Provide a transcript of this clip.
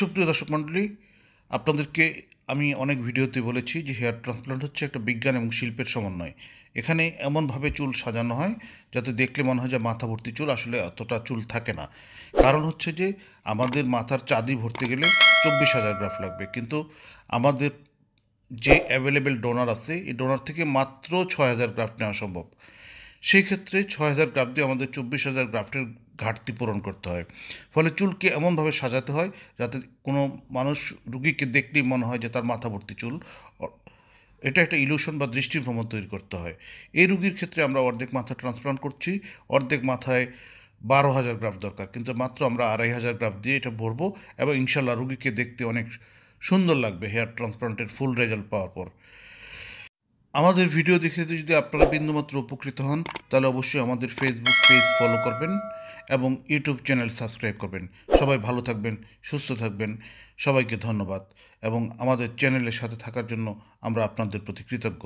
সুপ্রিয় দর্শক মণ্ডলী আপনাদেরকে আমি অনেক ভিডিওতে বলেছি যে হেয়ার ট্রান্সপ্লান্ট হচ্ছে একটা বিজ্ঞান এবং শিল্পের সমন্বয় এখানে এমনভাবে চুল সাজানো হয় যাতে দেখলে মনে হয় যে মাথা ভর্তি চুল আসলে অতটা চুল থাকে না কারণ হচ্ছে যে আমাদের মাথার চাঁদি ভরতে গেলে চব্বিশ হাজার গ্রাফ লাগবে কিন্তু আমাদের যে অ্যাভেলেবেল ডোনার আছে এই ডোনার থেকে মাত্র ছয় হাজার গ্রাফ নেওয়া সম্ভব সেই ক্ষেত্রে ছয় হাজার গ্রাফ দিয়ে আমাদের চব্বিশ হাজার গ্রাফটের ঘাটতি পূরণ করতে হয় ফলে চুলকে এমনভাবে সাজাতে হয় যাতে কোনো মানুষ রুগীকে দেখলেই মনে হয় যে তার মাথা ভর্তি চুল এটা একটা ইলুশন বা দৃষ্টিভ্রম তৈরি করতে হয় এই রুগীর ক্ষেত্রে আমরা অর্ধেক মাথা ট্রান্সপ্লান্ট করছি অর্ধেক মাথায় বারো হাজার গ্রাফ দরকার কিন্তু মাত্র আমরা আড়াই হাজার গ্রাফ দিয়ে এটা ভরবো এবং ইনশাল্লাহ রুগীকে দেখতে অনেক সুন্দর লাগবে হেয়ার ট্রান্সপ্লান্টের ফুল রেজাল্ট পাওয়ার পর আমাদের ভিডিও দেখে যদি আপনারা বিন্দুমাত্র উপকৃত হন তাহলে অবশ্যই আমাদের ফেসবুক পেজ ফলো করবেন এবং ইউটিউব চ্যানেল সাবস্ক্রাইব করবেন সবাই ভালো থাকবেন সুস্থ থাকবেন সবাইকে ধন্যবাদ এবং আমাদের চ্যানেলের সাথে থাকার জন্য আমরা আপনাদের প্রতি কৃতজ্ঞ